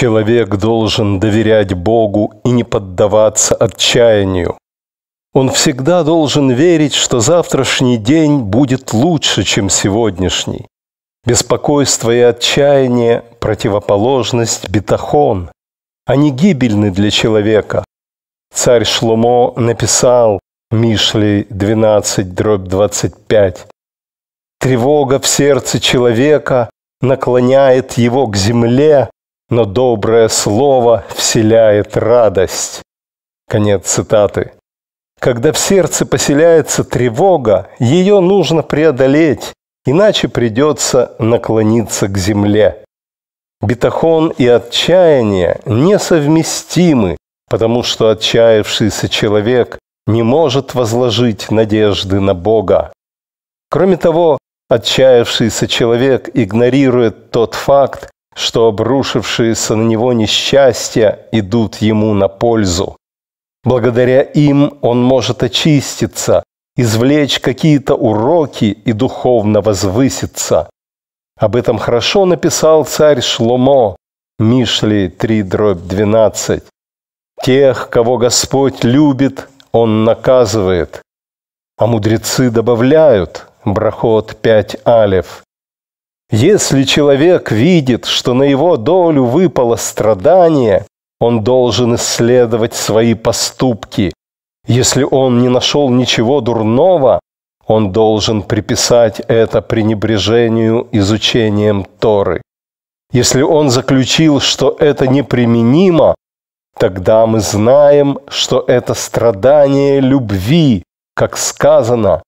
Человек должен доверять Богу и не поддаваться отчаянию. Он всегда должен верить, что завтрашний день будет лучше, чем сегодняшний. Беспокойство и отчаяние – противоположность бетахон. Они гибельны для человека. Царь Шломо написал Мишли 12, дробь 25. Тревога в сердце человека наклоняет его к земле, но доброе слово вселяет радость. Конец цитаты. Когда в сердце поселяется тревога, ее нужно преодолеть, иначе придется наклониться к земле. Бетахон и отчаяние несовместимы, потому что отчаявшийся человек не может возложить надежды на Бога. Кроме того, отчаявшийся человек игнорирует тот факт, что обрушившиеся на него несчастья идут ему на пользу. Благодаря им он может очиститься, извлечь какие-то уроки и духовно возвыситься. Об этом хорошо написал царь Шломо, Мишли 3 дробь 12. Тех, кого Господь любит, Он наказывает. А мудрецы добавляют, Брахот 5 алев, если человек видит, что на его долю выпало страдание, он должен исследовать свои поступки. Если он не нашел ничего дурного, он должен приписать это пренебрежению изучением Торы. Если он заключил, что это неприменимо, тогда мы знаем, что это страдание любви, как сказано,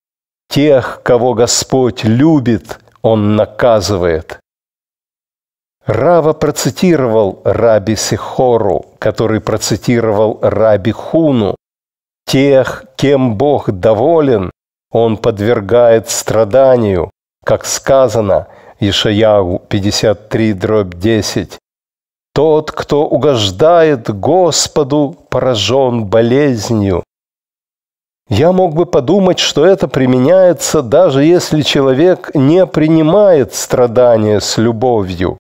тех, кого Господь любит – он наказывает. Рава процитировал Раби Сихору, который процитировал Раби Хуну. Тех, кем Бог доволен, он подвергает страданию, как сказано Ишаяу 53 дробь 10. Тот, кто угождает Господу, поражен болезнью, я мог бы подумать, что это применяется даже если человек не принимает страдания с любовью.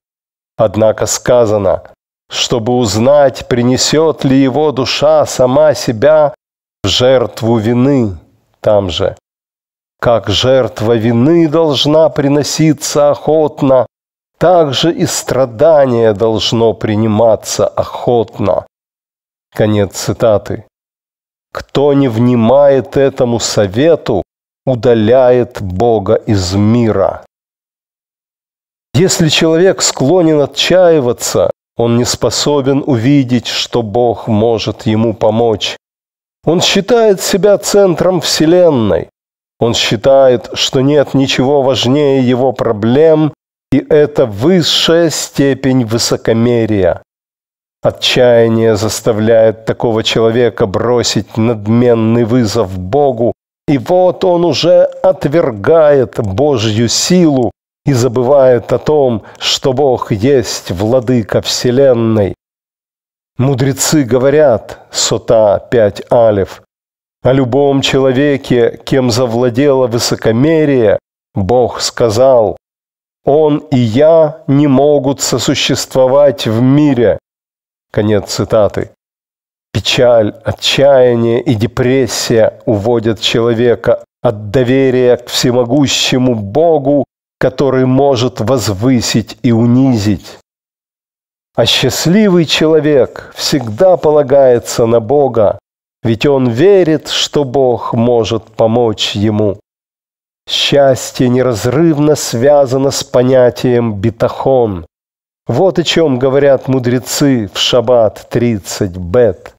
Однако сказано, чтобы узнать, принесет ли его душа сама себя в жертву вины там же. Как жертва вины должна приноситься охотно, так же и страдание должно приниматься охотно. Конец цитаты. Кто не внимает этому совету, удаляет Бога из мира. Если человек склонен отчаиваться, он не способен увидеть, что Бог может ему помочь. Он считает себя центром Вселенной. Он считает, что нет ничего важнее его проблем, и это высшая степень высокомерия. Отчаяние заставляет такого человека бросить надменный вызов Богу, и вот он уже отвергает Божью силу и забывает о том, что Бог есть владыка Вселенной. Мудрецы говорят, сота 5 алев, о любом человеке, кем завладело высокомерие, Бог сказал, «Он и я не могут сосуществовать в мире, Конец цитаты. Печаль, отчаяние и депрессия уводят человека от доверия к всемогущему Богу, который может возвысить и унизить. А счастливый человек всегда полагается на Бога, ведь он верит, что Бог может помочь ему. Счастье неразрывно связано с понятием битахон, вот о чем говорят мудрецы в шаббат 30 бет.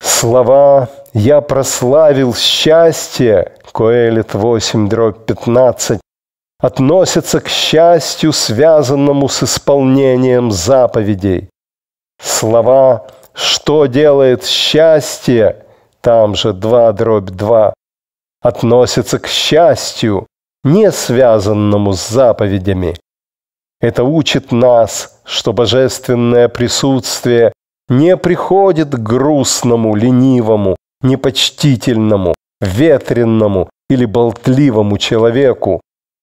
Слова «Я прославил счастье» Коэлит 8, дробь 15, относятся к счастью, связанному с исполнением заповедей. Слова «Что делает счастье?» там же 2, дробь 2, относятся к счастью, не связанному с заповедями – это учит нас, что божественное присутствие не приходит к грустному, ленивому, непочтительному, ветренному или болтливому человеку,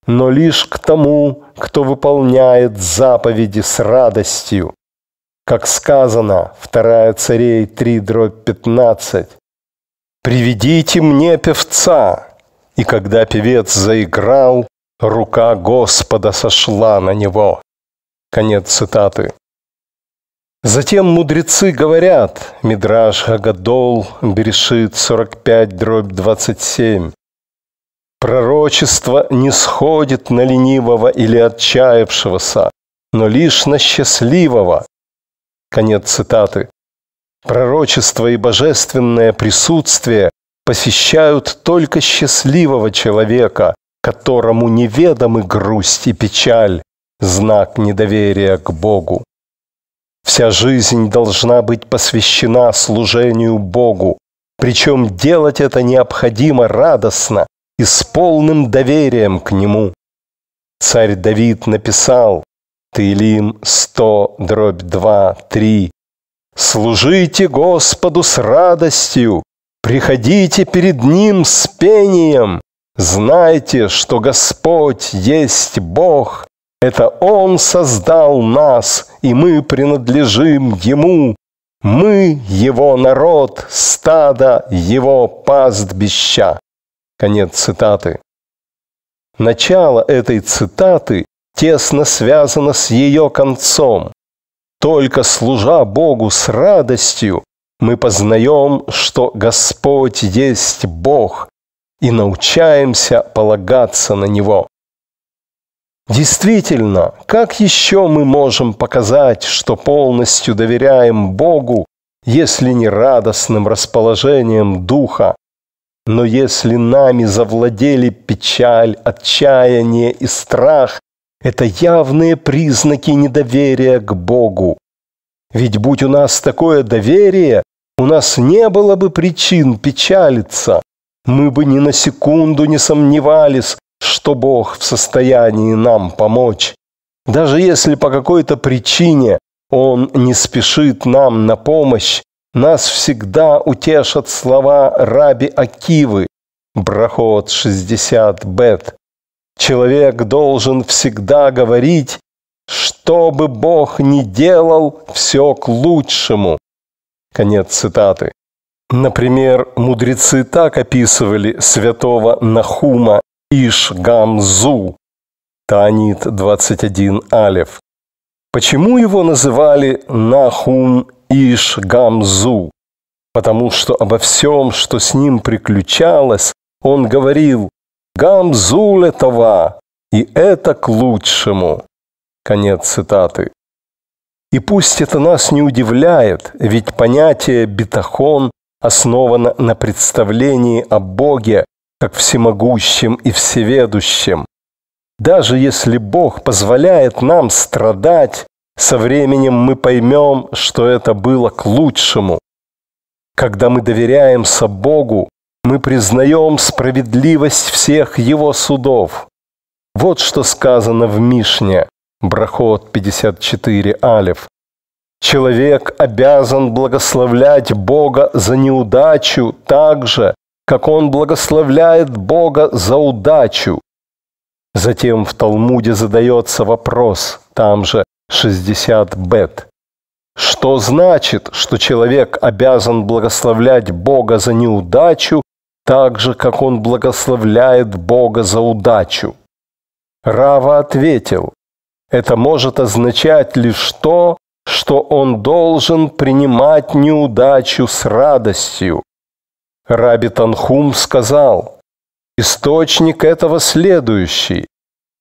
но лишь к тому, кто выполняет заповеди с радостью. Как сказано, 2 царей 3 дробь 15. «Приведите мне певца!» И когда певец заиграл, рука Господа сошла на него. Конец цитаты. Затем мудрецы говорят, Мидраш Агадол, Берешит 45, дробь 27, Пророчество не сходит на ленивого или отчаявшегося, но лишь на счастливого. Конец цитаты. Пророчество и божественное присутствие посещают только счастливого человека, которому неведомы грусть и печаль, знак недоверия к Богу. Вся жизнь должна быть посвящена служению Богу, причем делать это необходимо радостно и с полным доверием к Нему. Царь Давид написал Тылим 100, дробь 2, 3. «Служите Господу с радостью, приходите перед Ним с пением, Знайте, что Господь есть Бог. Это Он создал нас, и мы принадлежим Ему. Мы – Его народ, стадо Его пастбища. Конец цитаты. Начало этой цитаты тесно связано с ее концом. Только служа Богу с радостью, мы познаем, что Господь есть Бог – и научаемся полагаться на него. Действительно, как еще мы можем показать, что полностью доверяем Богу, если не радостным расположением духа, но если нами завладели печаль, отчаяние и страх, это явные признаки недоверия к Богу. Ведь будь у нас такое доверие, у нас не было бы причин печалиться, мы бы ни на секунду не сомневались, что Бог в состоянии нам помочь. Даже если по какой-то причине Он не спешит нам на помощь, нас всегда утешат слова раби Акивы, Брахот 60 бет. Человек должен всегда говорить, что бы Бог ни делал, все к лучшему. Конец цитаты. Например, мудрецы так описывали святого Нахума Иш-Гамзу, Таанит 21 Алев. Почему его называли Нахум Иш-Гамзу? Потому что обо всем, что с ним приключалось, он говорил «Гамзу летова, и это к лучшему». Конец цитаты. И пусть это нас не удивляет, ведь понятие «бетахон» основана на представлении о Боге как всемогущем и всеведущем. Даже если Бог позволяет нам страдать, со временем мы поймем, что это было к лучшему. Когда мы доверяемся Богу, мы признаем справедливость всех Его судов. Вот что сказано в Мишне, Брахот 54 Алиф. Человек обязан благословлять Бога за неудачу так же, как он благословляет Бога за удачу. Затем в Талмуде задается вопрос, там же 60 бет. Что значит, что человек обязан благословлять Бога за неудачу, так же, как он благословляет Бога за удачу? Рава ответил, это может означать лишь то, что он должен принимать неудачу с радостью. Раби Танхум сказал, источник этого следующий.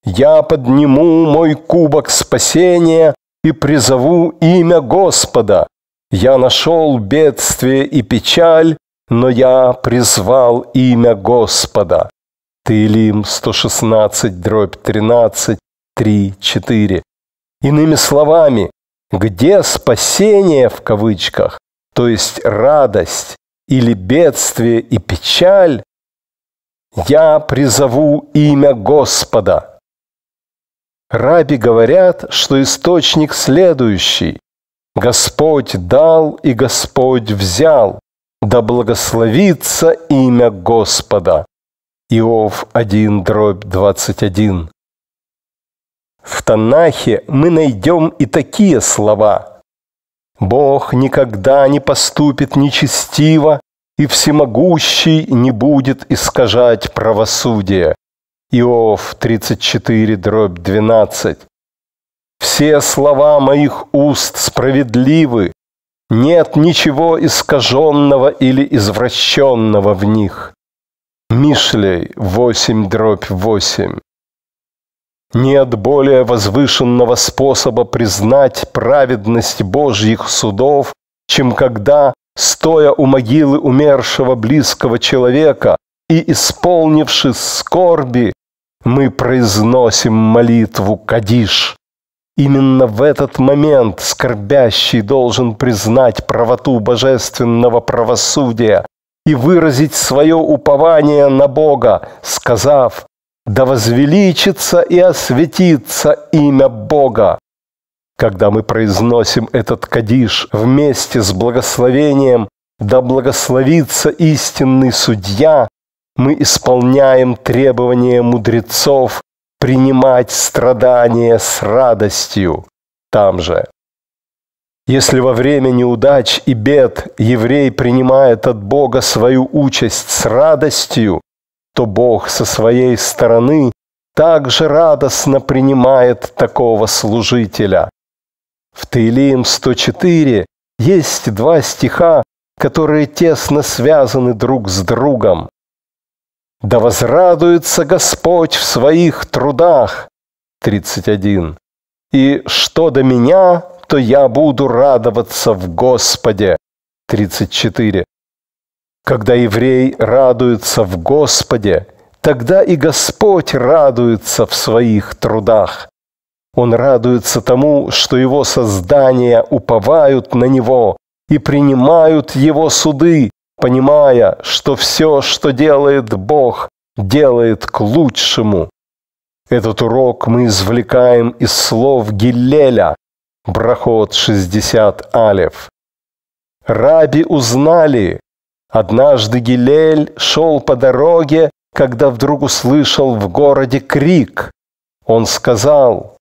Я подниму мой кубок спасения и призову имя Господа. Я нашел бедствие и печаль, но я призвал имя Господа. Таилим 116, дробь 13, 3, 4. Иными словами, где спасение в кавычках, то есть радость или бедствие и печаль, я призову имя Господа. Раби говорят, что источник следующий. Господь дал и Господь взял, да благословится имя Господа. Иов 1, дробь 21. В Танахе мы найдем и такие слова. «Бог никогда не поступит нечестиво, и всемогущий не будет искажать правосудие». Иов 34, дробь 12. «Все слова моих уст справедливы, нет ничего искаженного или извращенного в них». Мишлей 8, дробь 8. Нет более возвышенного способа признать праведность Божьих судов, чем когда, стоя у могилы умершего близкого человека и исполнившись скорби, мы произносим молитву Кадиш. Именно в этот момент скорбящий должен признать правоту божественного правосудия и выразить свое упование на Бога, сказав да возвеличится и осветится имя Бога. Когда мы произносим этот кадиш вместе с благословением «Да благословится истинный судья», мы исполняем требования мудрецов принимать страдания с радостью. Там же. Если во время неудач и бед еврей принимает от Бога свою участь с радостью, то Бог со своей стороны также радостно принимает такого служителя. В Таилим 104 есть два стиха, которые тесно связаны друг с другом. «Да возрадуется Господь в своих трудах» 31. «И что до меня, то я буду радоваться в Господе» 34. Когда еврей радуется в Господе, тогда и Господь радуется в своих трудах. Он радуется тому, что его создания уповают на него и принимают его суды, понимая, что все, что делает Бог, делает к лучшему. Этот урок мы извлекаем из слов Гиллеля, Брахот 60 Алев. Раби узнали, Однажды Гилель шел по дороге, когда вдруг услышал в городе крик. Он сказал,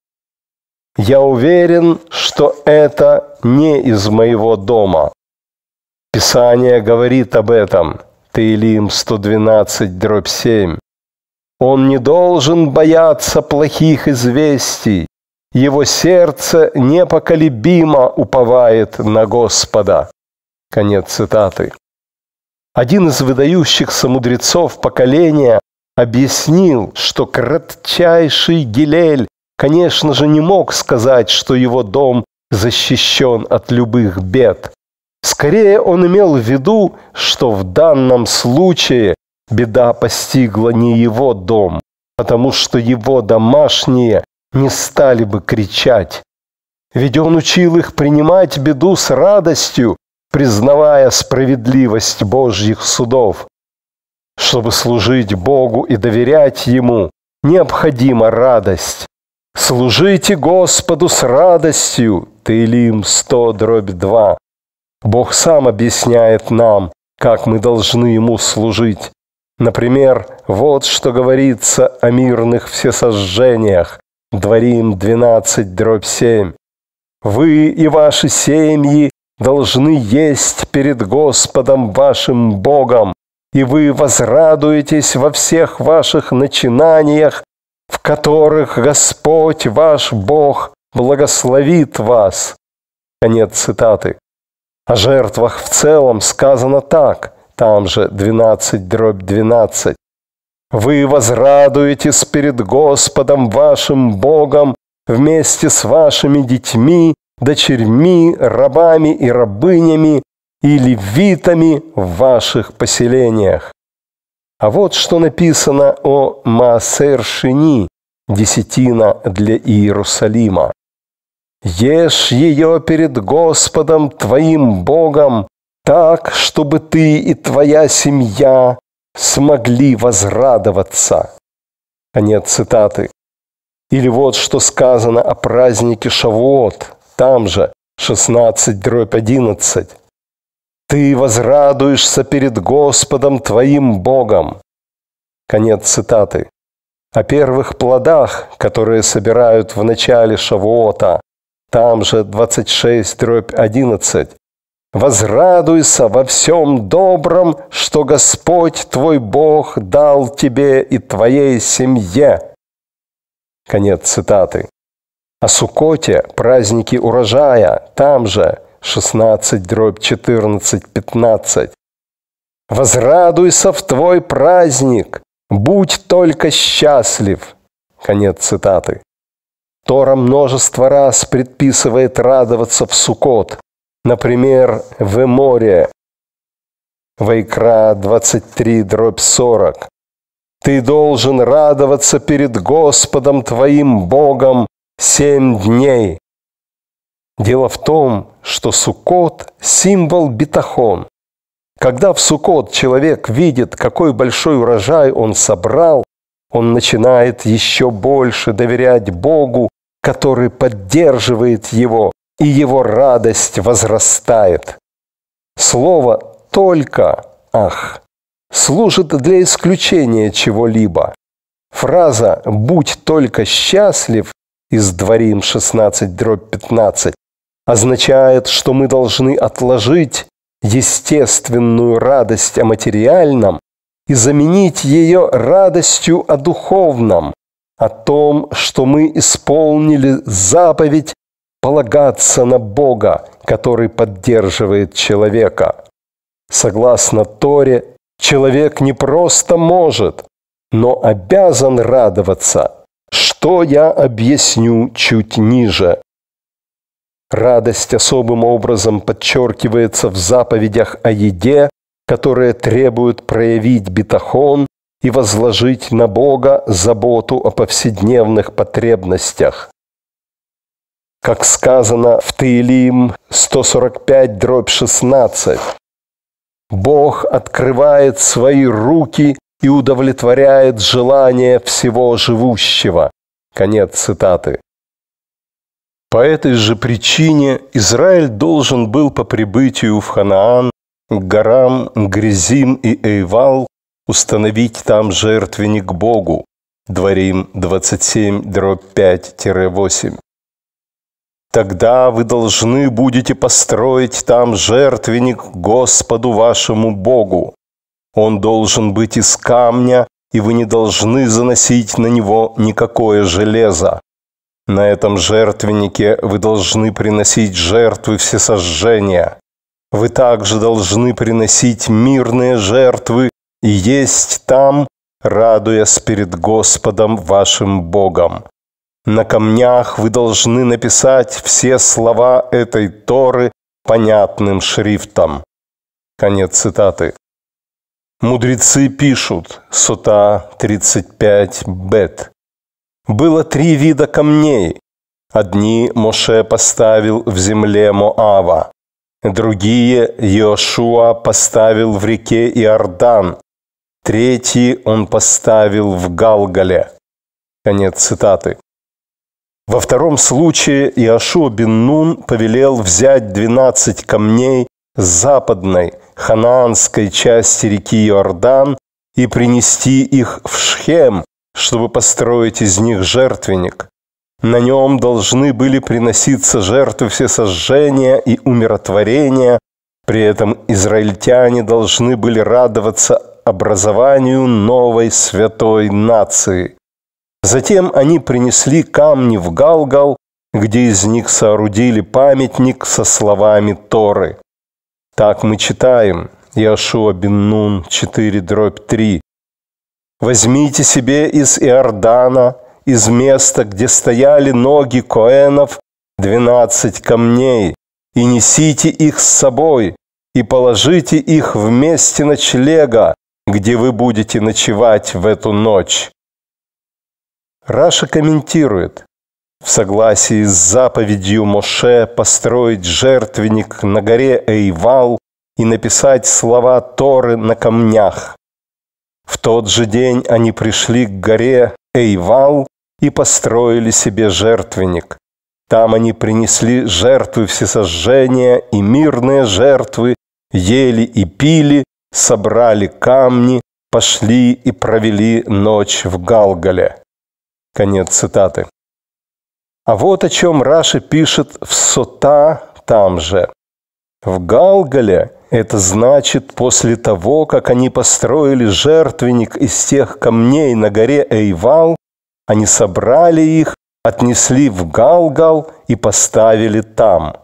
«Я уверен, что это не из моего дома». Писание говорит об этом. Таилим 112, дробь 7. Он не должен бояться плохих известий. Его сердце непоколебимо уповает на Господа. Конец цитаты. Один из выдающихся мудрецов поколения объяснил, что кратчайший Гилель, конечно же, не мог сказать, что его дом защищен от любых бед. Скорее он имел в виду, что в данном случае беда постигла не его дом, потому что его домашние не стали бы кричать. Ведь он учил их принимать беду с радостью признавая справедливость Божьих судов. Чтобы служить Богу и доверять Ему, необходима радость. «Служите Господу с радостью» Таилим 100, дробь 2. Бог сам объясняет нам, как мы должны Ему служить. Например, вот что говорится о мирных всесожжениях. Дворим 12, дробь 7. «Вы и ваши семьи должны есть перед Господом вашим Богом, и вы возрадуетесь во всех ваших начинаниях, в которых Господь ваш Бог благословит вас». Конец цитаты. О жертвах в целом сказано так, там же 12 дробь 12. «Вы возрадуетесь перед Господом вашим Богом вместе с вашими детьми, дочерьми, рабами и рабынями и левитами в ваших поселениях. А вот что написано о Маасершини, десятина для Иерусалима. «Ешь ее перед Господом твоим Богом, так, чтобы ты и твоя семья смогли возрадоваться». Конец цитаты. Или вот что сказано о празднике Шавуот – там же, 16 дробь 11. «Ты возрадуешься перед Господом твоим Богом». Конец цитаты. О первых плодах, которые собирают в начале Шавуота, там же 26 дробь 11. «Возрадуйся во всем добром, что Господь твой Бог дал тебе и твоей семье». Конец цитаты. О а Сукоте, праздники урожая, там же 16 дробь 14 15. Возрадуйся в твой праздник, будь только счастлив. Конец цитаты. Тора множество раз предписывает радоваться в Сукот, например, в море. Вайкра 23 дробь 40. Ты должен радоваться перед Господом твоим Богом, семь дней. Дело в том, что Суккот – символ битахон. Когда в Суккот человек видит, какой большой урожай он собрал, он начинает еще больше доверять Богу, который поддерживает его, и его радость возрастает. Слово «только» «ах» служит для исключения чего-либо. Фраза «будь только счастлив» из Дворим 16-15 означает, что мы должны отложить естественную радость о материальном и заменить ее радостью о духовном, о том, что мы исполнили заповедь полагаться на Бога, который поддерживает человека. Согласно Торе, человек не просто может, но обязан радоваться что я объясню чуть ниже. Радость особым образом подчеркивается в заповедях о еде, которые требуют проявить бетахон и возложить на Бога заботу о повседневных потребностях. Как сказано в Таилим 145 дробь 16, Бог открывает свои руки и удовлетворяет желание всего живущего. Конец цитаты. По этой же причине Израиль должен был по прибытию в Ханаан к горам Гризим и Эйвал установить там жертвенник Богу. Дворим 27-5-8. Тогда вы должны будете построить там жертвенник Господу вашему Богу. Он должен быть из камня, и вы не должны заносить на него никакое железо. На этом жертвеннике вы должны приносить жертвы всесожжения. Вы также должны приносить мирные жертвы и есть там, радуясь перед Господом вашим Богом. На камнях вы должны написать все слова этой Торы понятным шрифтом. Конец цитаты. Мудрецы пишут, сота 35 бет. Было три вида камней. Одни Моше поставил в земле Моава, другие Иошуа поставил в реке Иордан, третьи он поставил в Галгале. Конец цитаты. Во втором случае Иошуа бен Нун повелел взять 12 камней с западной – ханаанской части реки Иордан и принести их в Шхем, чтобы построить из них жертвенник. На нем должны были приноситься жертвы все сожжения и умиротворения, при этом израильтяне должны были радоваться образованию новой святой нации. Затем они принесли камни в Галгал, где из них соорудили памятник со словами Торы. Так мы читаем Иошуа бен Нун 4 дробь 3. «Возьмите себе из Иордана, из места, где стояли ноги коэнов, двенадцать камней, и несите их с собой, и положите их вместе месте ночлега, где вы будете ночевать в эту ночь». Раша комментирует, в согласии с заповедью Моше построить жертвенник на горе Эйвал и написать слова Торы на камнях. В тот же день они пришли к горе Эйвал и построили себе жертвенник. Там они принесли жертвы всесожжения и мирные жертвы, ели и пили, собрали камни, пошли и провели ночь в Галгале. Конец цитаты. А вот о чем Раши пишет в Сота там же. В Галгале это значит после того, как они построили жертвенник из тех камней на горе Эйвал, они собрали их, отнесли в Галгал и поставили там.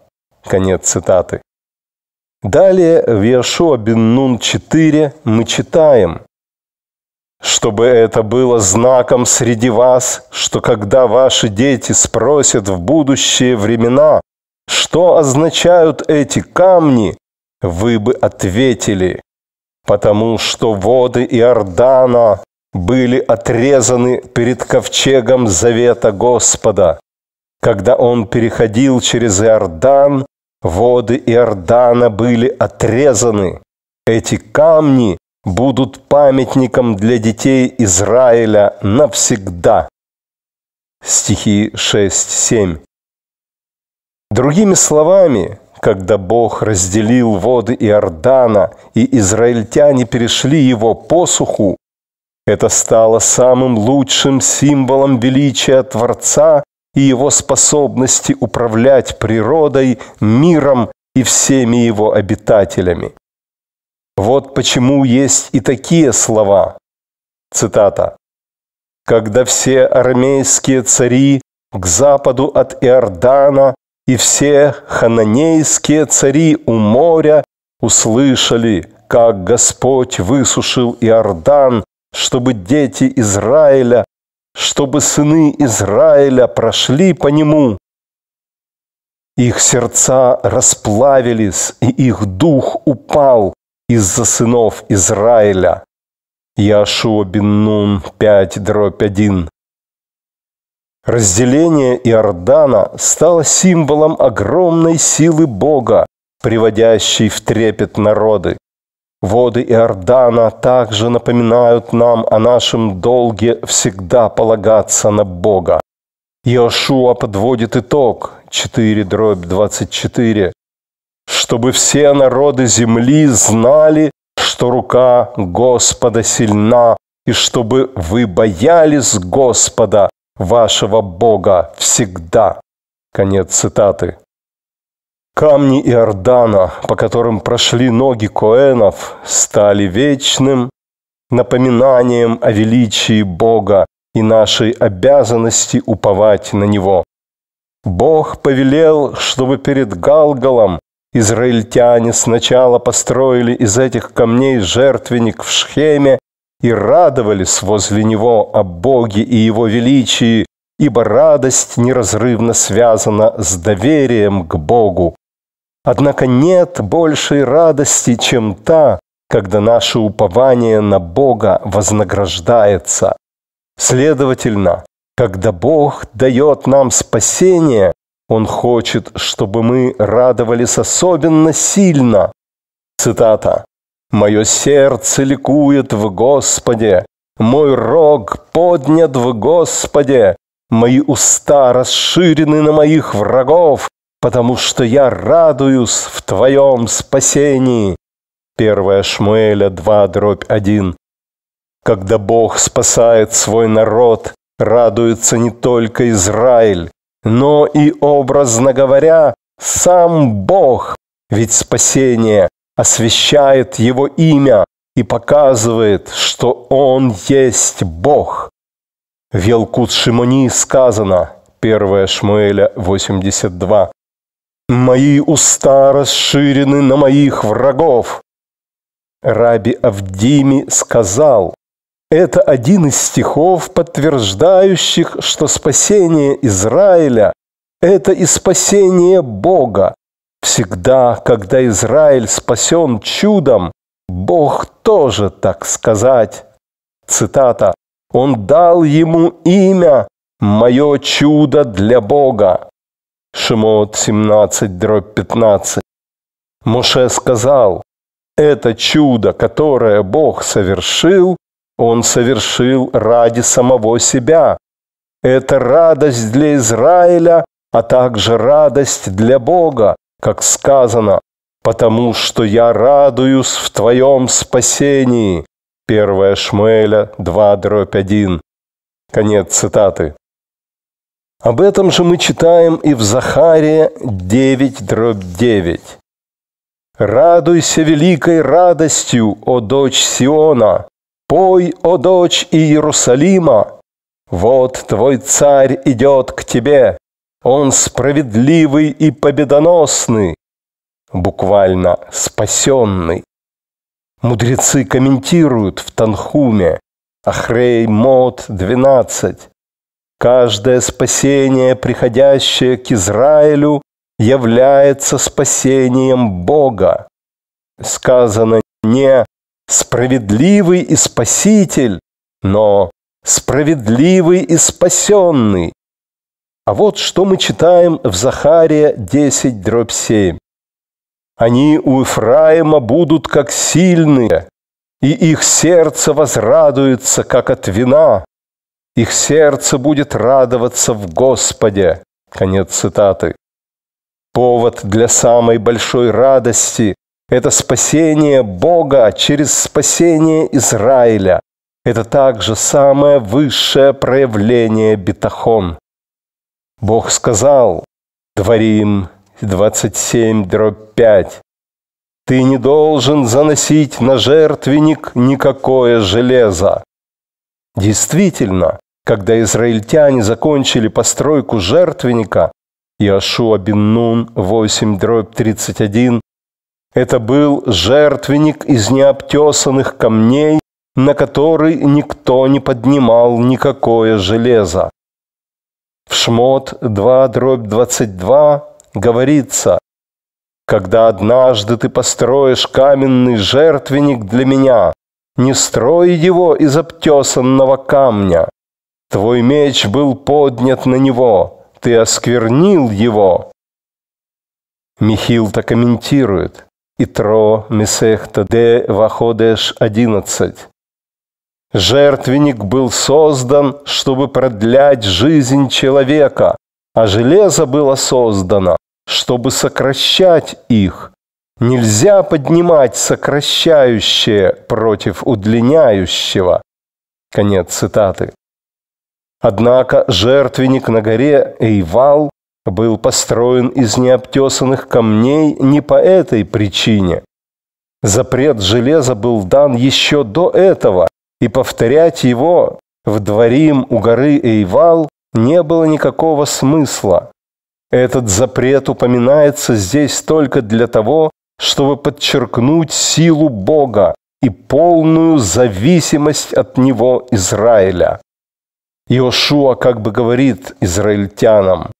Конец цитаты. Далее в Яшуа бен Нун 4 мы читаем чтобы это было знаком среди вас, что когда ваши дети спросят в будущие времена, что означают эти камни, вы бы ответили, потому что воды Иордана были отрезаны перед ковчегом завета Господа. Когда он переходил через Иордан, воды Иордана были отрезаны. Эти камни будут памятником для детей Израиля навсегда. Стихи 6-7. Другими словами, когда Бог разделил воды Иордана, и израильтяне перешли его посуху, это стало самым лучшим символом величия Творца и его способности управлять природой, миром и всеми его обитателями. Вот почему есть и такие слова. Цитата. «Когда все армейские цари к западу от Иордана и все хананейские цари у моря услышали, как Господь высушил Иордан, чтобы дети Израиля, чтобы сыны Израиля прошли по нему. Их сердца расплавились, и их дух упал, из-за сынов Израиля. Яшуа бен Нун 5, дробь 1. Разделение Иордана стало символом огромной силы Бога, приводящей в трепет народы. Воды Иордана также напоминают нам о нашем долге всегда полагаться на Бога. Иошуа подводит итог 4 дробь 24 чтобы все народы земли знали, что рука Господа сильна, и чтобы вы боялись Господа, вашего Бога, всегда». Конец цитаты. Камни Иордана, по которым прошли ноги Коэнов, стали вечным напоминанием о величии Бога и нашей обязанности уповать на Него. Бог повелел, чтобы перед Галгалом Израильтяне сначала построили из этих камней жертвенник в Шхеме и радовались возле него о Боге и его величии, ибо радость неразрывно связана с доверием к Богу. Однако нет большей радости, чем та, когда наше упование на Бога вознаграждается. Следовательно, когда Бог дает нам спасение, он хочет, чтобы мы радовались особенно сильно. Цитата. «Мое сердце ликует в Господе, мой рог поднят в Господе, мои уста расширены на моих врагов, потому что я радуюсь в Твоем спасении». 1 Шмуэля 2, дробь 1. Когда Бог спасает свой народ, радуется не только Израиль, но и образно говоря, сам Бог, ведь спасение освещает его имя и показывает, что он есть Бог. В Елкут Шимони сказано, 1 Шмуэля 82, «Мои уста расширены на моих врагов». Раби Авдими сказал, это один из стихов, подтверждающих, что спасение Израиля – это и спасение Бога. Всегда, когда Израиль спасен чудом, Бог тоже так сказать. Цитата. «Он дал ему имя, мое чудо для Бога». Шимот 17, дробь 15. Моше сказал, это чудо, которое Бог совершил, он совершил ради самого себя. Это радость для Израиля, а также радость для Бога, как сказано, потому что я радуюсь в твоем спасении. 1 Шмуэля 2, дробь 1. Конец цитаты. Об этом же мы читаем и в Захария 9, дробь 9. «Радуйся великой радостью, о дочь Сиона, Пой, о дочь Иерусалима! Вот твой царь идет к тебе, он справедливый и победоносный, буквально спасенный. Мудрецы комментируют в Танхуме, Ахрей Мод 12. Каждое спасение, приходящее к Израилю, является спасением Бога. Сказано не справедливый и спаситель, но справедливый и спасенный. А вот что мы читаем в Захария 10, дробь 7. Они у Ефраима будут как сильные, и их сердце возрадуется, как от вина. Их сердце будет радоваться в Господе. Конец цитаты. Повод для самой большой радости это спасение Бога через спасение Израиля. Это также самое высшее проявление бетахон. Бог сказал, Дворим 27, дробь 5, «Ты не должен заносить на жертвенник никакое железо». Действительно, когда израильтяне закончили постройку жертвенника, Иошуа Биннун Нун 8, дробь 31, это был жертвенник из необтесанных камней, на который никто не поднимал никакое железо. В Шмот 2 дробь 22 говорится, «Когда однажды ты построишь каменный жертвенник для меня, не строй его из обтесанного камня. Твой меч был поднят на него, ты осквернил его». Михил-то комментирует, Итро, Месехта, Де, Ваходеш, 11. Жертвенник был создан, чтобы продлять жизнь человека, а железо было создано, чтобы сокращать их. Нельзя поднимать сокращающее против удлиняющего. Конец цитаты. Однако жертвенник на горе Эйвал был построен из необтесанных камней не по этой причине. Запрет железа был дан еще до этого, и повторять его в дворим у горы Эйвал не было никакого смысла. Этот запрет упоминается здесь только для того, чтобы подчеркнуть силу Бога и полную зависимость от Него Израиля. Иошуа как бы говорит израильтянам,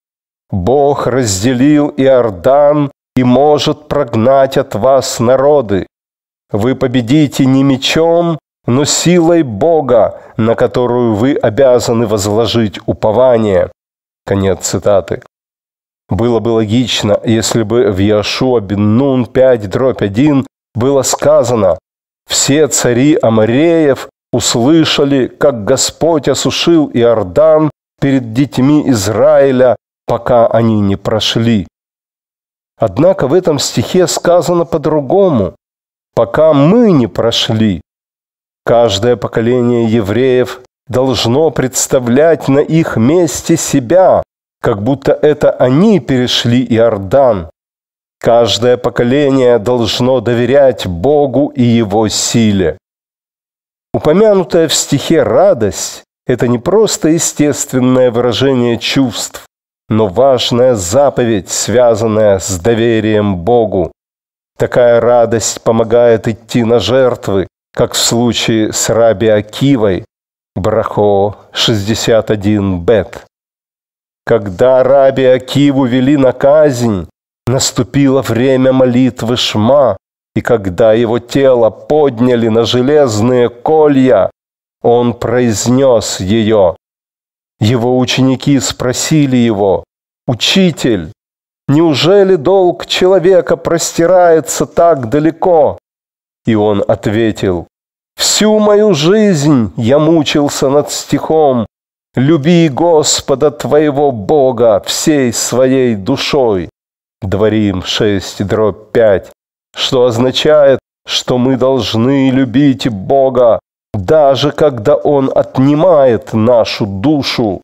Бог разделил Иордан и может прогнать от вас народы. Вы победите не мечом, но силой Бога, на которую вы обязаны возложить упование». Конец цитаты. Было бы логично, если бы в Яшуа бен Нун 5 дробь 1 было сказано «Все цари Амареев услышали, как Господь осушил Иордан перед детьми Израиля пока они не прошли. Однако в этом стихе сказано по-другому. Пока мы не прошли. Каждое поколение евреев должно представлять на их месте себя, как будто это они перешли Иордан. Каждое поколение должно доверять Богу и Его силе. Упомянутая в стихе радость – это не просто естественное выражение чувств, но важная заповедь, связанная с доверием Богу. Такая радость помогает идти на жертвы, как в случае с Раби Акивой, Брахо 61 Бет. Когда Раби Акиву вели на казнь, наступило время молитвы Шма, и когда его тело подняли на железные колья, он произнес ее его ученики спросили его, «Учитель, неужели долг человека простирается так далеко?» И он ответил, «Всю мою жизнь я мучился над стихом, «Люби Господа твоего Бога всей своей душой» Дворим 6, дробь 5, что означает, что мы должны любить Бога даже когда Он отнимает нашу душу.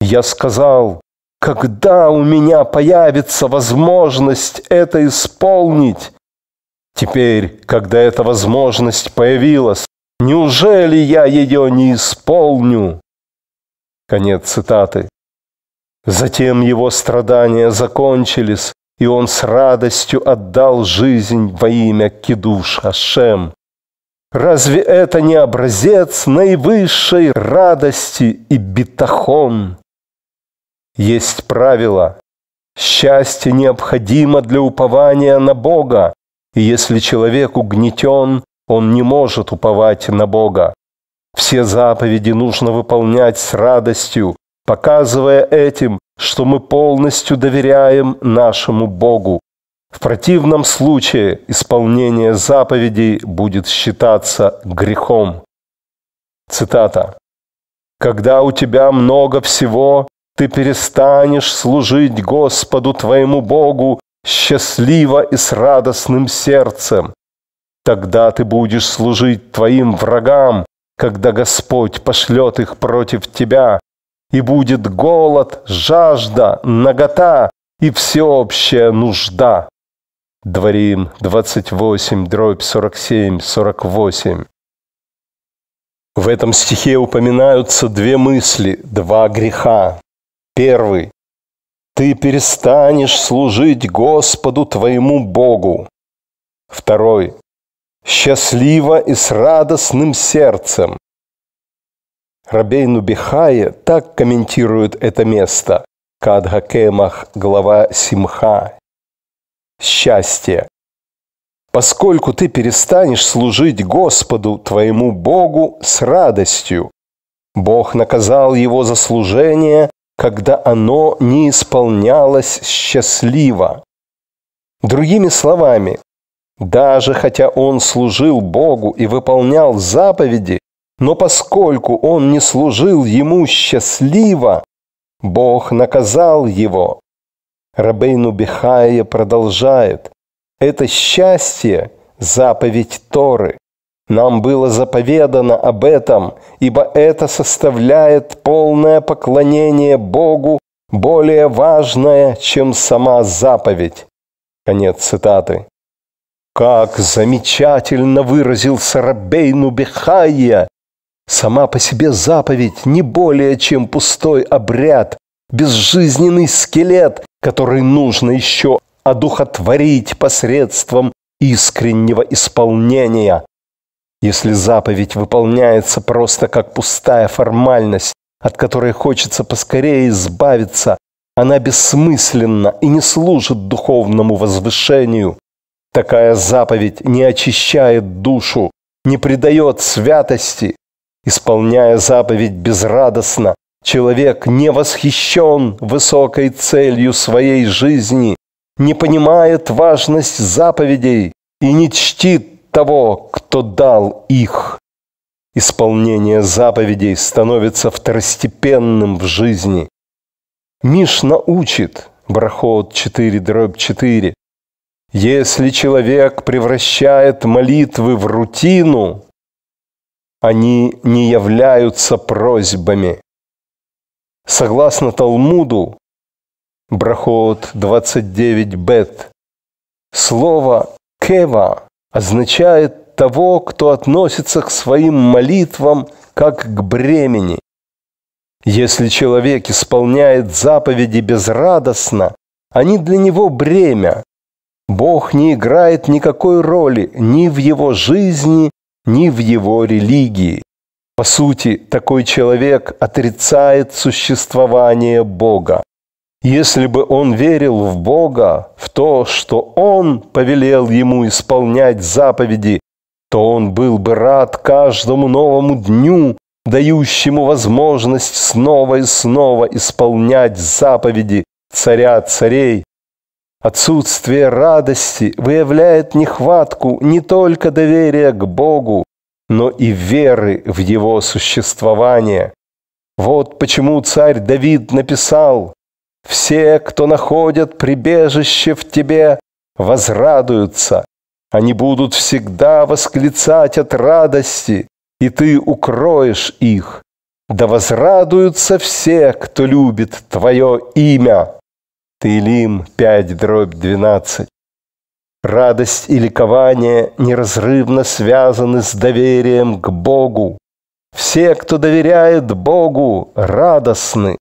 Я сказал, когда у меня появится возможность это исполнить? Теперь, когда эта возможность появилась, неужели я ее не исполню? Конец цитаты. Затем его страдания закончились, и он с радостью отдал жизнь во имя Кедуш Ашем. Разве это не образец наивысшей радости и битахон? Есть правило. Счастье необходимо для упования на Бога, и если человек угнетен, он не может уповать на Бога. Все заповеди нужно выполнять с радостью, показывая этим, что мы полностью доверяем нашему Богу. В противном случае исполнение заповедей будет считаться грехом. Цитата. «Когда у тебя много всего, ты перестанешь служить Господу твоему Богу счастливо и с радостным сердцем. Тогда ты будешь служить твоим врагам, когда Господь пошлет их против тебя, и будет голод, жажда, нагота и всеобщая нужда. Дворим 28, дробь 47, 48. В этом стихе упоминаются две мысли, два греха. Первый. Ты перестанешь служить Господу твоему Богу. Второй. Счастливо и с радостным сердцем. Рабей Нубихае так комментирует это место. Кадгакемах, глава Симха, счастье. Поскольку ты перестанешь служить Господу, твоему Богу, с радостью. Бог наказал его за служение, когда оно не исполнялось счастливо. Другими словами, даже хотя он служил Богу и выполнял заповеди, но поскольку он не служил ему счастливо, Бог наказал его. Рабейну Бихая продолжает. Это счастье – заповедь Торы. Нам было заповедано об этом, ибо это составляет полное поклонение Богу, более важное, чем сама заповедь. Конец цитаты. Как замечательно выразился Рабейну Бехайя! Сама по себе заповедь не более чем пустой обряд, безжизненный скелет, который нужно еще одухотворить посредством искреннего исполнения. Если заповедь выполняется просто как пустая формальность, от которой хочется поскорее избавиться, она бессмысленна и не служит духовному возвышению. Такая заповедь не очищает душу, не придает святости. Исполняя заповедь безрадостно, Человек не восхищен высокой целью своей жизни, не понимает важность заповедей и не чтит того, кто дал их. Исполнение заповедей становится второстепенным в жизни. Мишна учит, Брахот 4, дробь 4, если человек превращает молитвы в рутину, они не являются просьбами. Согласно Талмуду, Брахот 29 бет, слово «кева» означает того, кто относится к своим молитвам как к бремени. Если человек исполняет заповеди безрадостно, они для него бремя. Бог не играет никакой роли ни в его жизни, ни в его религии. По сути, такой человек отрицает существование Бога. Если бы он верил в Бога, в то, что Он повелел ему исполнять заповеди, то он был бы рад каждому новому дню, дающему возможность снова и снова исполнять заповеди царя царей. Отсутствие радости выявляет нехватку не только доверия к Богу, но и веры в его существование. Вот почему царь Давид написал «Все, кто находят прибежище в тебе, возрадуются, они будут всегда восклицать от радости, и ты укроешь их. Да возрадуются все, кто любит твое имя». Таилим 5, дробь 12. Радость и ликование неразрывно связаны с доверием к Богу. Все, кто доверяет Богу, радостны.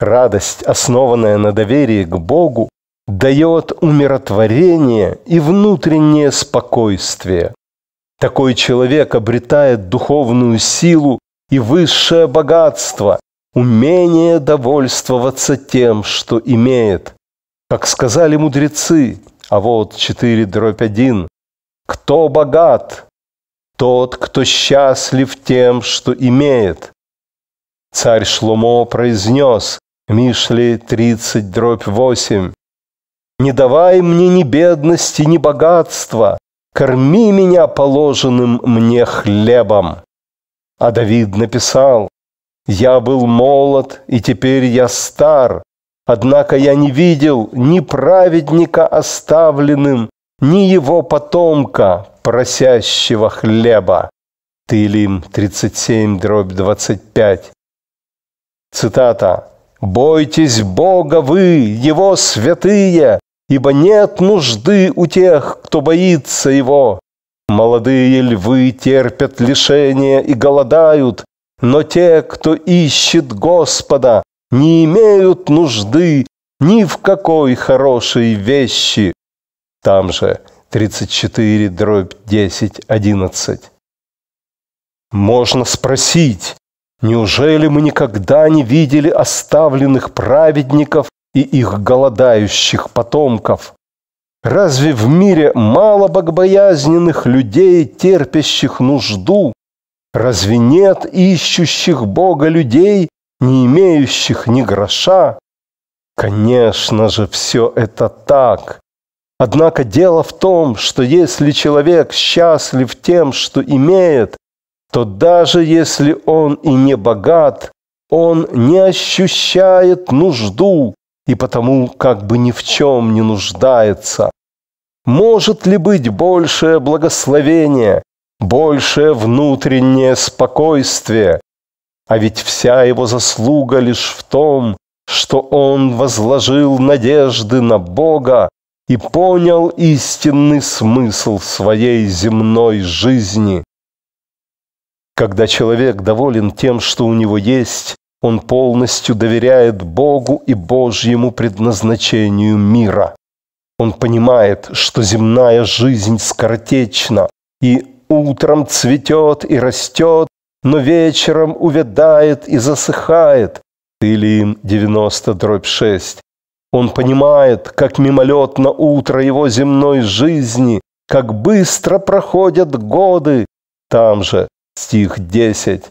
Радость, основанная на доверии к Богу, дает умиротворение и внутреннее спокойствие. Такой человек обретает духовную силу и высшее богатство, умение довольствоваться тем, что имеет. Как сказали мудрецы, а вот 4 дробь 1. Кто богат? Тот, кто счастлив тем, что имеет. Царь Шломо произнес, Мишли 30 дробь 8. Не давай мне ни бедности, ни богатства, корми меня положенным мне хлебом. А Давид написал, «Я был молод, и теперь я стар, Однако я не видел ни праведника оставленным, ни его потомка, просящего хлеба. Тылим 37, дробь 25. Цитата. «Бойтесь Бога вы, Его святые, ибо нет нужды у тех, кто боится Его. Молодые львы терпят лишения и голодают, но те, кто ищет Господа, не имеют нужды ни в какой хорошей вещи. Там же 34 дробь 10, 11. Можно спросить, неужели мы никогда не видели оставленных праведников и их голодающих потомков? Разве в мире мало богобоязненных людей, терпящих нужду? Разве нет ищущих Бога людей, не имеющих ни гроша. Конечно же, все это так. Однако дело в том, что если человек счастлив тем, что имеет, то даже если он и не богат, он не ощущает нужду и потому как бы ни в чем не нуждается. Может ли быть большее благословение, большее внутреннее спокойствие, а ведь вся его заслуга лишь в том, что он возложил надежды на Бога и понял истинный смысл своей земной жизни. Когда человек доволен тем, что у него есть, он полностью доверяет Богу и Божьему предназначению мира. Он понимает, что земная жизнь скоротечна, и утром цветет и растет, но вечером увядает и засыхает. Илиим 90 дробь 6. Он понимает, как мимолетно утро его земной жизни, как быстро проходят годы. Там же стих 10.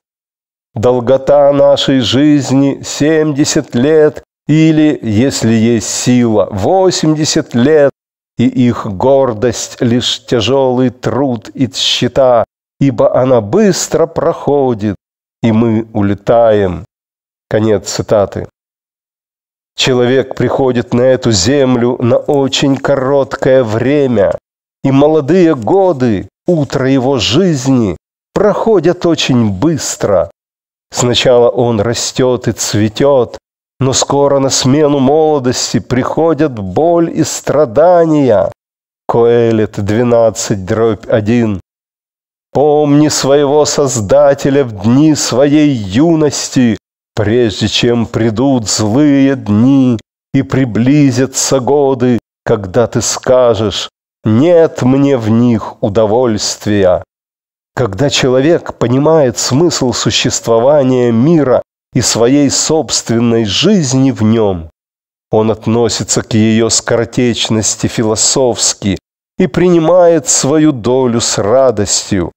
Долгота нашей жизни 70 лет или, если есть сила, 80 лет, и их гордость лишь тяжелый труд и тщета, ибо она быстро проходит, и мы улетаем. Конец цитаты. Человек приходит на эту землю на очень короткое время, и молодые годы, утро его жизни проходят очень быстро. Сначала он растет и цветет, но скоро на смену молодости приходят боль и страдания. Коэлет 12, дробь 1. Помни своего Создателя в дни своей юности, прежде чем придут злые дни и приблизятся годы, когда ты скажешь «нет мне в них удовольствия». Когда человек понимает смысл существования мира и своей собственной жизни в нем, он относится к ее скоротечности философски и принимает свою долю с радостью.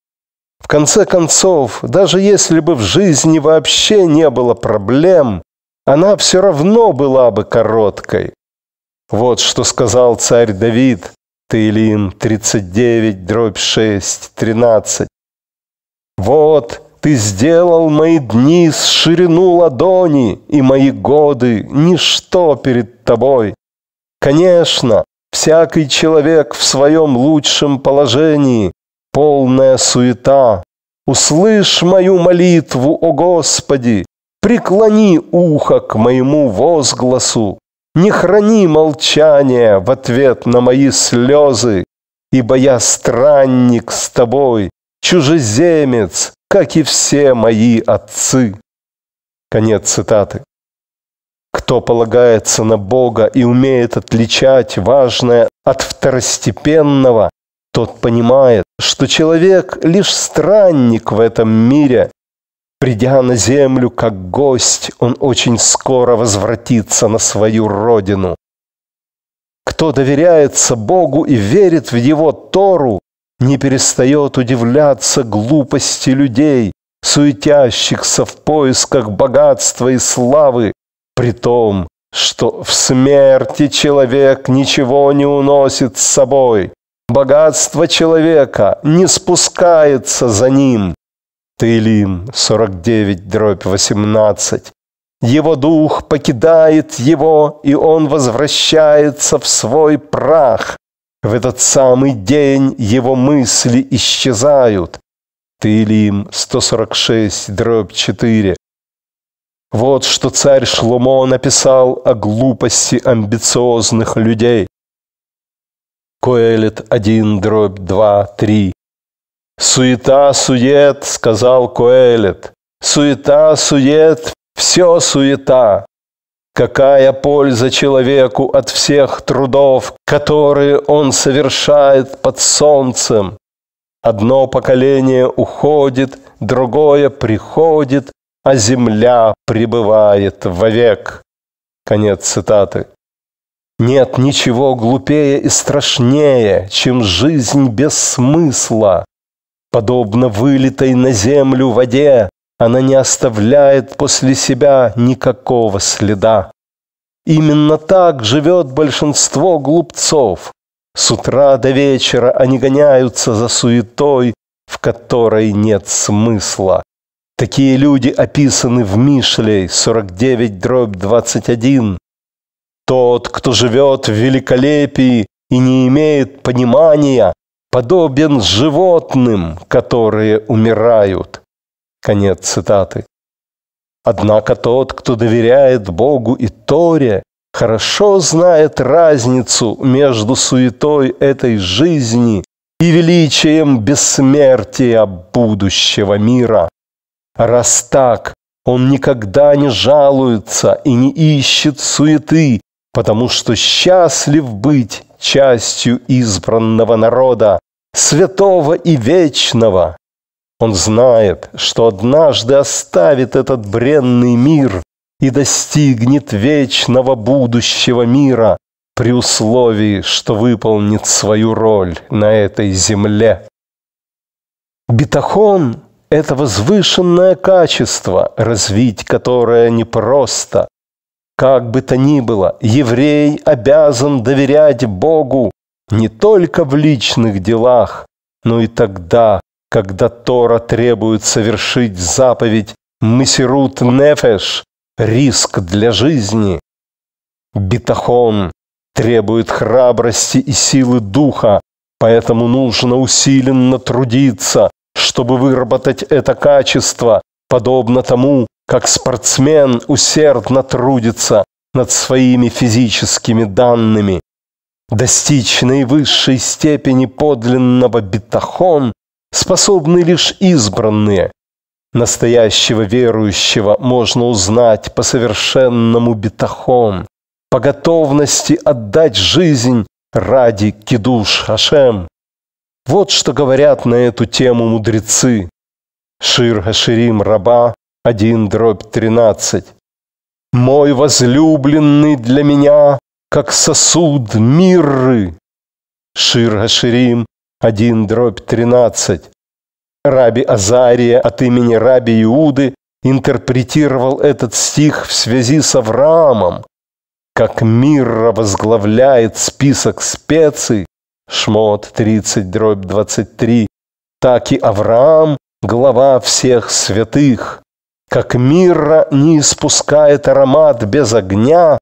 В конце концов, даже если бы в жизни вообще не было проблем, она все равно была бы короткой. Вот что сказал царь Давид, Таилим 39, дробь 6, 13. «Вот ты сделал мои дни с ширину ладони, и мои годы – ничто перед тобой. Конечно, всякий человек в своем лучшем положении полная суета. Услышь мою молитву, о Господи, преклони ухо к моему возгласу. Не храни молчания в ответ на мои слезы, ибо я странник с тобой, чужеземец, как и все мои отцы. Конец цитаты. Кто полагается на Бога и умеет отличать важное от второстепенного, тот понимает, что человек лишь странник в этом мире. Придя на землю как гость, он очень скоро возвратится на свою родину. Кто доверяется Богу и верит в Его Тору, не перестает удивляться глупости людей, суетящихся в поисках богатства и славы, при том, что в смерти человек ничего не уносит с собой. Богатство человека не спускается за ним. Таилим 49 дробь 18. Его дух покидает его, и он возвращается в свой прах. В этот самый день его мысли исчезают. Таилим 146 дробь 4. Вот что царь Шломо написал о глупости амбициозных людей. Коэлит 1, дробь 2, 3. «Суета, сует», — сказал Коэлит. «Суета, сует, все суета». Какая польза человеку от всех трудов, которые он совершает под солнцем? Одно поколение уходит, другое приходит, а земля пребывает вовек. Конец цитаты. Нет ничего глупее и страшнее, чем жизнь без смысла. Подобно вылитой на землю воде, она не оставляет после себя никакого следа. Именно так живет большинство глупцов. С утра до вечера они гоняются за суетой, в которой нет смысла. Такие люди описаны в Мишлей 49 дробь 21 тот, кто живет в великолепии и не имеет понимания, подобен животным, которые умирают. Конец цитаты. Однако тот, кто доверяет Богу и Торе, хорошо знает разницу между суетой этой жизни и величием бессмертия будущего мира. Раз так, он никогда не жалуется и не ищет суеты, потому что счастлив быть частью избранного народа, святого и вечного. Он знает, что однажды оставит этот бренный мир и достигнет вечного будущего мира при условии, что выполнит свою роль на этой земле. Бетахон – это возвышенное качество, развить которое непросто, как бы то ни было, еврей обязан доверять Богу не только в личных делах, но и тогда, когда Тора требует совершить заповедь «Мессирут Нефеш» – риск для жизни. Битахон требует храбрости и силы духа, поэтому нужно усиленно трудиться, чтобы выработать это качество, подобно тому, как спортсмен усердно трудится над своими физическими данными. Достичь наивысшей степени подлинного битахон способны лишь избранные. Настоящего верующего можно узнать по совершенному битахон, по готовности отдать жизнь ради кидуш Хашем. Вот что говорят на эту тему мудрецы. Шир Хаширим Раба 1 дробь 13. Мой возлюбленный для меня, как сосуд мирры. Шир Гаширим 1 дробь 13. Раби Азария от имени Раби Иуды интерпретировал этот стих в связи с Авраамом, как Мирра возглавляет список специй, Шмот 30 дробь 23, так и Авраам – глава всех святых. Как мирра не испускает аромат без огня,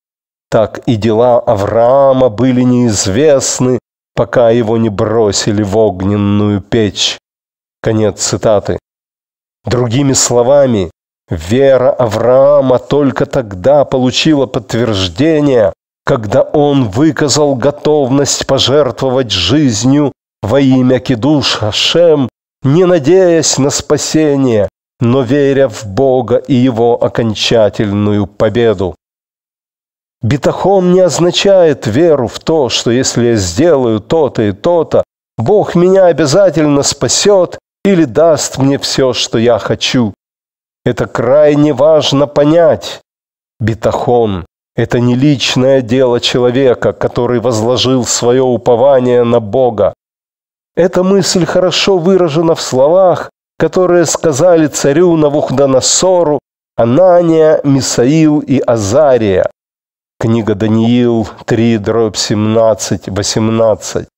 так и дела Авраама были неизвестны, пока его не бросили в огненную печь. Конец цитаты. Другими словами, вера Авраама только тогда получила подтверждение, когда он выказал готовность пожертвовать жизнью во имя Кедуш Хашем, не надеясь на спасение, но веря в Бога и Его окончательную победу. Битахон не означает веру в то, что если я сделаю то-то и то-то, Бог меня обязательно спасет или даст мне все, что я хочу. Это крайне важно понять. Битахон – это не личное дело человека, который возложил свое упование на Бога. Эта мысль хорошо выражена в словах, которые сказали царю Навуходоносору Анания, Мисаил и Азария. Книга Даниил 3, дробь 17, 18.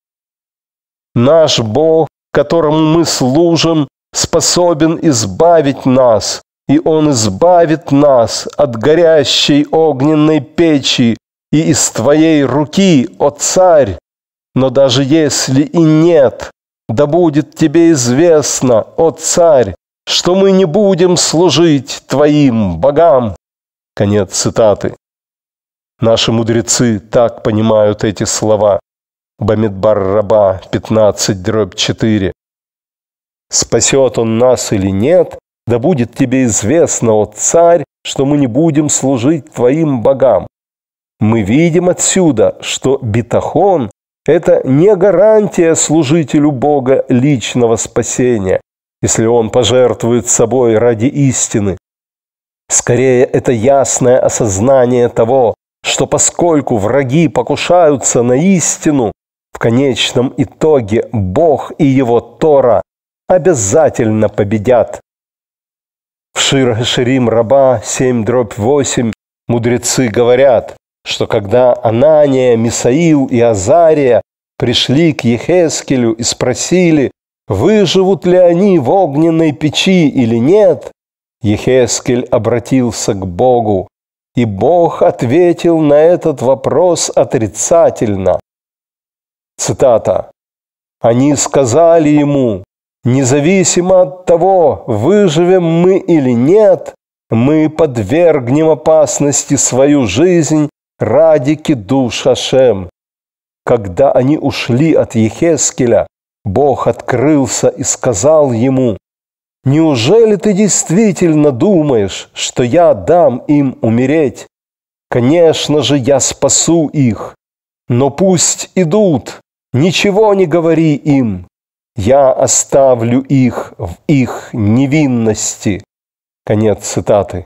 Наш Бог, которому мы служим, способен избавить нас, и Он избавит нас от горящей огненной печи и из Твоей руки, о Царь. Но даже если и нет, да будет тебе известно, о царь, что мы не будем служить твоим богам. Конец цитаты. Наши мудрецы так понимают эти слова. Бамидбар Раба 15 дробь 4. Спасет он нас или нет, да будет тебе известно, о царь, что мы не будем служить твоим богам. Мы видим отсюда, что битахон это не гарантия служителю Бога личного спасения, если он пожертвует собой ради истины. Скорее, это ясное осознание того, что поскольку враги покушаются на истину, в конечном итоге Бог и его Тора обязательно победят. В Шир Хаширим Раба 7 дробь 8 мудрецы говорят, что когда Анания, Мисаил и Азария пришли к Ехескелю и спросили, выживут ли они в огненной печи или нет, Ехескель обратился к Богу, и Бог ответил на этот вопрос отрицательно. Цитата. «Они сказали ему, независимо от того, выживем мы или нет, мы подвергнем опасности свою жизнь радики душ Хашем. Когда они ушли от Ехескеля, Бог открылся и сказал ему, «Неужели ты действительно думаешь, что я дам им умереть? Конечно же, я спасу их, но пусть идут, ничего не говори им, я оставлю их в их невинности». Конец цитаты.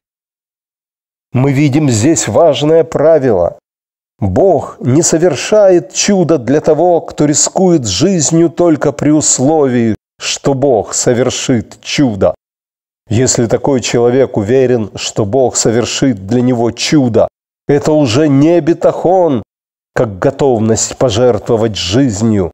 Мы видим здесь важное правило. Бог не совершает чудо для того, кто рискует жизнью только при условии, что Бог совершит чудо. Если такой человек уверен, что Бог совершит для него чудо, это уже не бетахон, как готовность пожертвовать жизнью.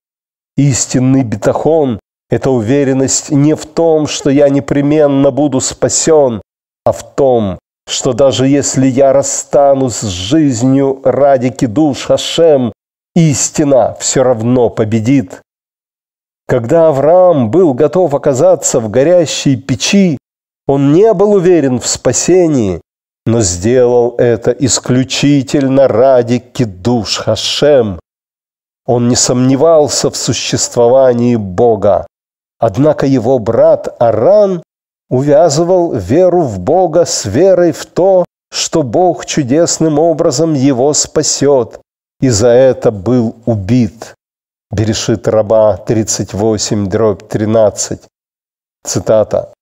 Истинный бетахон – это уверенность не в том, что я непременно буду спасен, а в том, что даже если я расстанусь с жизнью ради кидуш Хашем, истина все равно победит. Когда Авраам был готов оказаться в горящей печи, он не был уверен в спасении, но сделал это исключительно ради кидуш Хашем. Он не сомневался в существовании Бога. Однако его брат Аран увязывал веру в Бога с верой в то, что Бог чудесным образом его спасет, и за это был убит. Берешит раба 38, дробь 13. Цитата.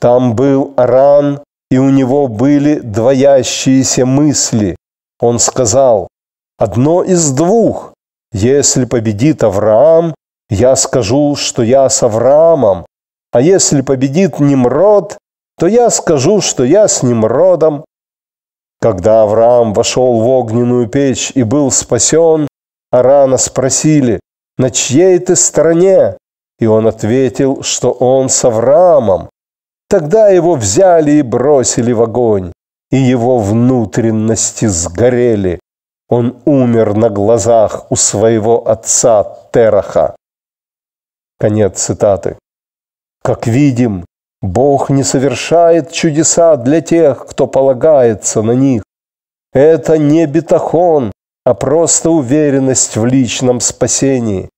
«Там был Аран, и у него были двоящиеся мысли. Он сказал, одно из двух. Если победит Авраам, я скажу, что я с Авраамом, а если победит Немрод, то я скажу, что я с ним родом. Когда Авраам вошел в огненную печь и был спасен, Арана спросили, на чьей ты стороне? И он ответил, что он с Авраамом. Тогда его взяли и бросили в огонь, и его внутренности сгорели. Он умер на глазах у своего отца Тераха. Конец цитаты. Как видим, Бог не совершает чудеса для тех, кто полагается на них. Это не бетахон, а просто уверенность в личном спасении.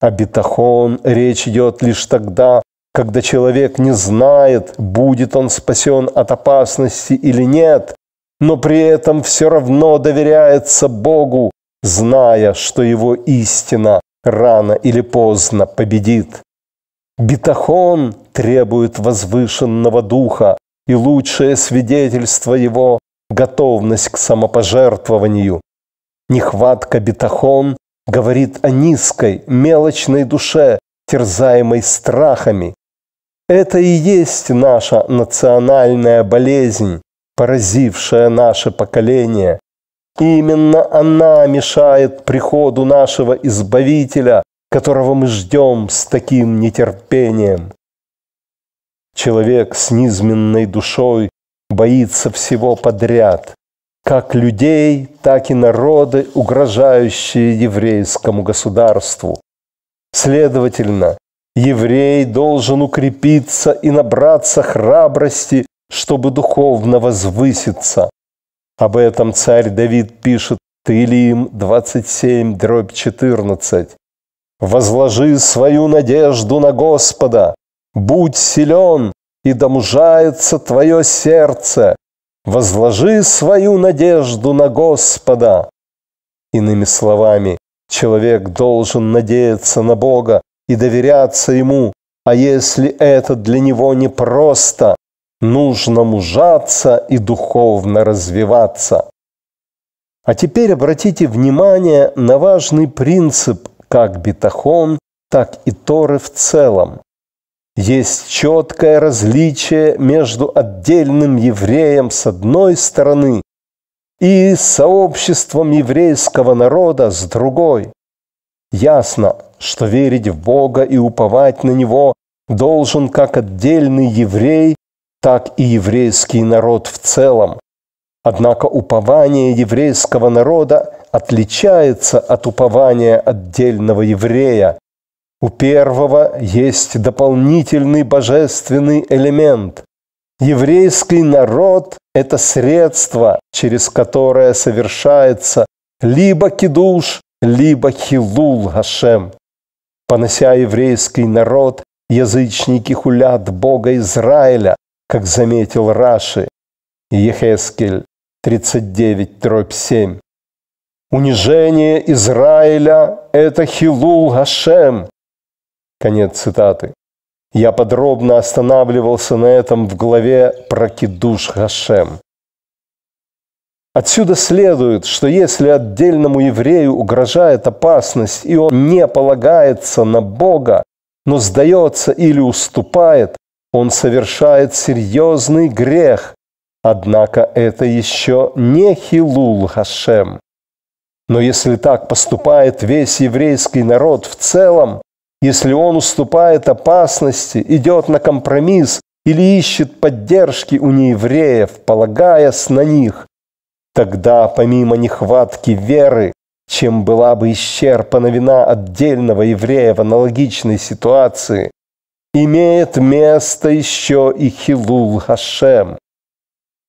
О а бетахон речь идет лишь тогда, когда человек не знает, будет он спасен от опасности или нет, но при этом все равно доверяется Богу, зная, что его истина рано или поздно победит. Бетахон требует возвышенного духа, и лучшее свидетельство его – готовность к самопожертвованию. Нехватка бетахон говорит о низкой, мелочной душе, терзаемой страхами. Это и есть наша национальная болезнь, поразившая наше поколение. Именно она мешает приходу нашего Избавителя, которого мы ждем с таким нетерпением. Человек с низменной душой боится всего подряд, как людей, так и народы, угрожающие еврейскому государству. Следовательно, еврей должен укрепиться и набраться храбрости, чтобы духовно возвыситься. Об этом царь Давид пишет Илим 27, дробь 14. Возложи свою надежду на Господа, будь силен, и домужается твое сердце. Возложи свою надежду на Господа. Иными словами, человек должен надеяться на Бога и доверяться Ему, а если это для него непросто, нужно мужаться и духовно развиваться. А теперь обратите внимание на важный принцип, как Бетахон, так и Торы в целом. Есть четкое различие между отдельным евреем с одной стороны и сообществом еврейского народа с другой. Ясно, что верить в Бога и уповать на Него должен как отдельный еврей, так и еврейский народ в целом. Однако упование еврейского народа отличается от упования отдельного еврея. У первого есть дополнительный божественный элемент. Еврейский народ – это средство, через которое совершается либо кидуш, либо хилул Гашем. Понося еврейский народ, язычники хулят Бога Израиля, как заметил Раши. Ехескель 39 дробь 7. Унижение Израиля – это Хилул Гашем. Конец цитаты. Я подробно останавливался на этом в главе про Кидуш Гашем. Отсюда следует, что если отдельному еврею угрожает опасность, и он не полагается на Бога, но сдается или уступает, он совершает серьезный грех, Однако это еще не Хилул Хашем. Но если так поступает весь еврейский народ в целом, если он уступает опасности, идет на компромисс или ищет поддержки у неевреев, полагаясь на них, тогда помимо нехватки веры, чем была бы исчерпана вина отдельного еврея в аналогичной ситуации, имеет место еще и Хилул Хашем.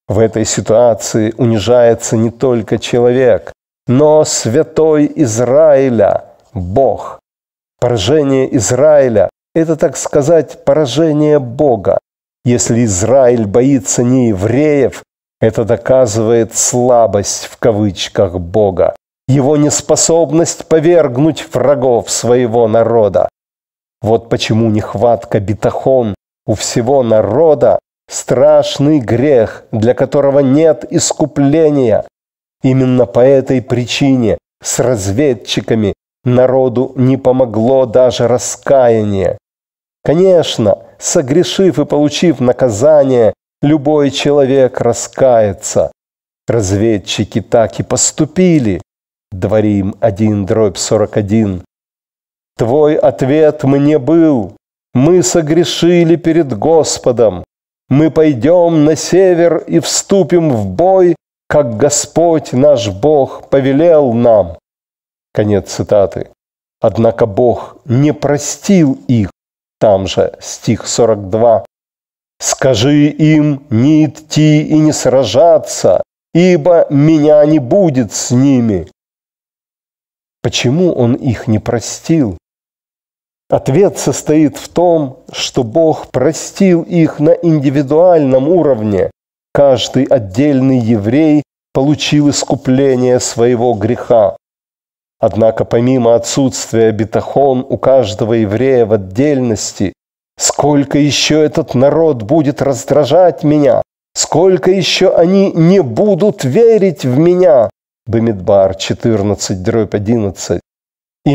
В этой ситуации унижается не только человек, но святой Израиля, Бог. Поражение Израиля – это, так сказать, поражение Бога. Если Израиль боится не евреев, это доказывает слабость в кавычках Бога, его неспособность повергнуть врагов своего народа. Вот почему нехватка битахон у всего народа страшный грех, для которого нет искупления. Именно по этой причине с разведчиками народу не помогло даже раскаяние. Конечно, согрешив и получив наказание, любой человек раскается. Разведчики так и поступили. Дворим 1 дробь 41. Твой ответ мне был. Мы согрешили перед Господом. Мы пойдем на север и вступим в бой, как Господь наш Бог повелел нам. Конец цитаты. Однако Бог не простил их. Там же стих 42. «Скажи им не идти и не сражаться, ибо меня не будет с ними». Почему он их не простил? Ответ состоит в том, что Бог простил их на индивидуальном уровне. Каждый отдельный еврей получил искупление своего греха. Однако помимо отсутствия бетахон у каждого еврея в отдельности, сколько еще этот народ будет раздражать меня, сколько еще они не будут верить в меня, Бамидбар 14, дробь 11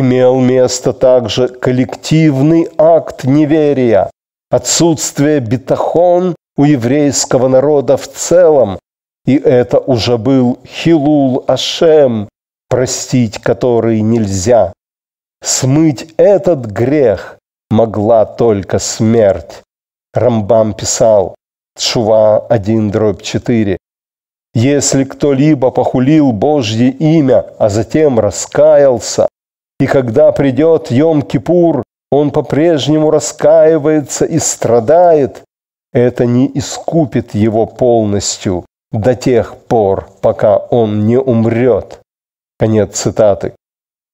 имел место также коллективный акт неверия, отсутствие бетахон у еврейского народа в целом, и это уже был Хилул Ашем, простить который нельзя. Смыть этот грех могла только смерть. Рамбам писал, Чува 1 дробь 4. Если кто-либо похулил Божье имя, а затем раскаялся, и когда придет Йом-Кипур, он по-прежнему раскаивается и страдает. Это не искупит его полностью до тех пор, пока он не умрет. Конец цитаты.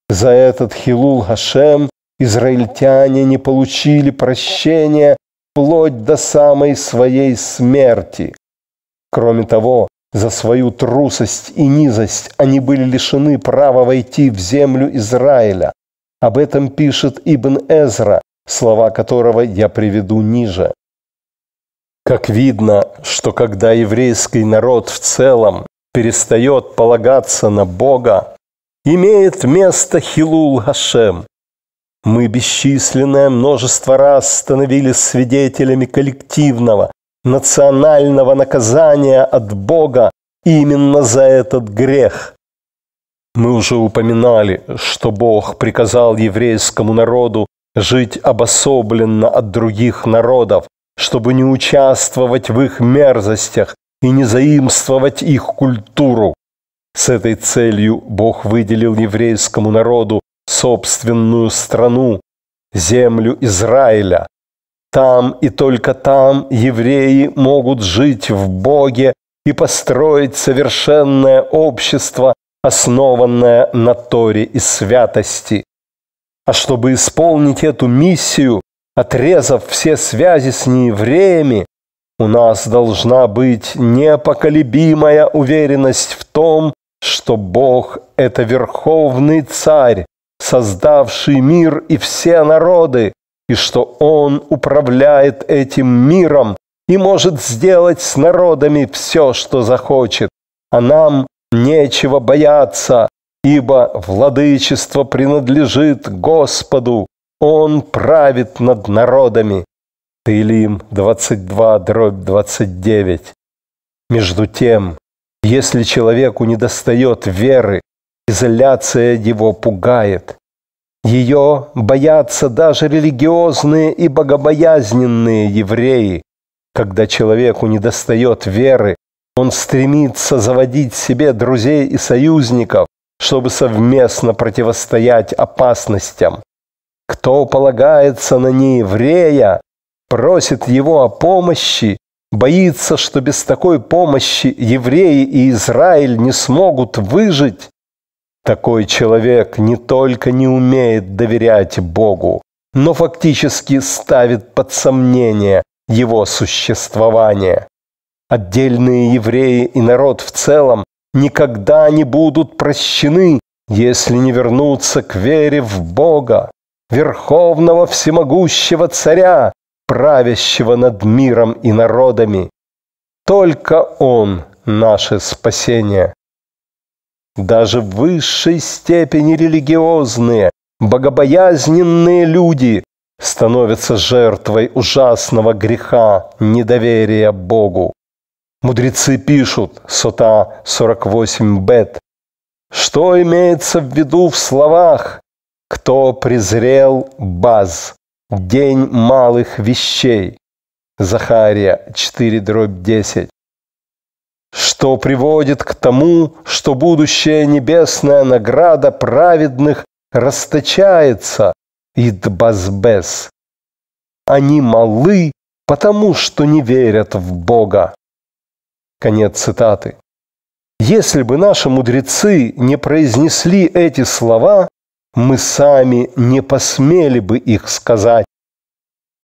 За этот Хилул Хашем израильтяне не получили прощения вплоть до самой своей смерти. Кроме того, за свою трусость и низость они были лишены права войти в землю Израиля. Об этом пишет Ибн Эзра, слова которого я приведу ниже. Как видно, что когда еврейский народ в целом перестает полагаться на Бога, имеет место Хилул Хашем. Мы бесчисленное множество раз становились свидетелями коллективного, национального наказания от Бога именно за этот грех. Мы уже упоминали, что Бог приказал еврейскому народу жить обособленно от других народов, чтобы не участвовать в их мерзостях и не заимствовать их культуру. С этой целью Бог выделил еврейскому народу собственную страну, землю Израиля, там и только там евреи могут жить в Боге и построить совершенное общество, основанное на Торе и святости. А чтобы исполнить эту миссию, отрезав все связи с неевреями, у нас должна быть непоколебимая уверенность в том, что Бог – это Верховный Царь, создавший мир и все народы, и что Он управляет этим миром и может сделать с народами все, что захочет. А нам нечего бояться, ибо владычество принадлежит Господу, Он правит над народами. Таилим 22, дробь 29. Между тем, если человеку недостает веры, изоляция его пугает. Ее боятся даже религиозные и богобоязненные евреи. Когда человеку недостает веры, он стремится заводить себе друзей и союзников, чтобы совместно противостоять опасностям. Кто полагается на нееврея, просит его о помощи, боится, что без такой помощи евреи и Израиль не смогут выжить, такой человек не только не умеет доверять Богу, но фактически ставит под сомнение его существование. Отдельные евреи и народ в целом никогда не будут прощены, если не вернутся к вере в Бога, Верховного Всемогущего Царя, правящего над миром и народами. Только Он – наше спасение. Даже в высшей степени религиозные, богобоязненные люди становятся жертвой ужасного греха недоверия Богу. Мудрецы пишут, сота 48 бет, что имеется в виду в словах «Кто презрел баз, день малых вещей» Захария 4 дробь 10 что приводит к тому, что будущая небесная награда праведных расточается, и идбазбес. Они малы, потому что не верят в Бога. Конец цитаты. Если бы наши мудрецы не произнесли эти слова, мы сами не посмели бы их сказать.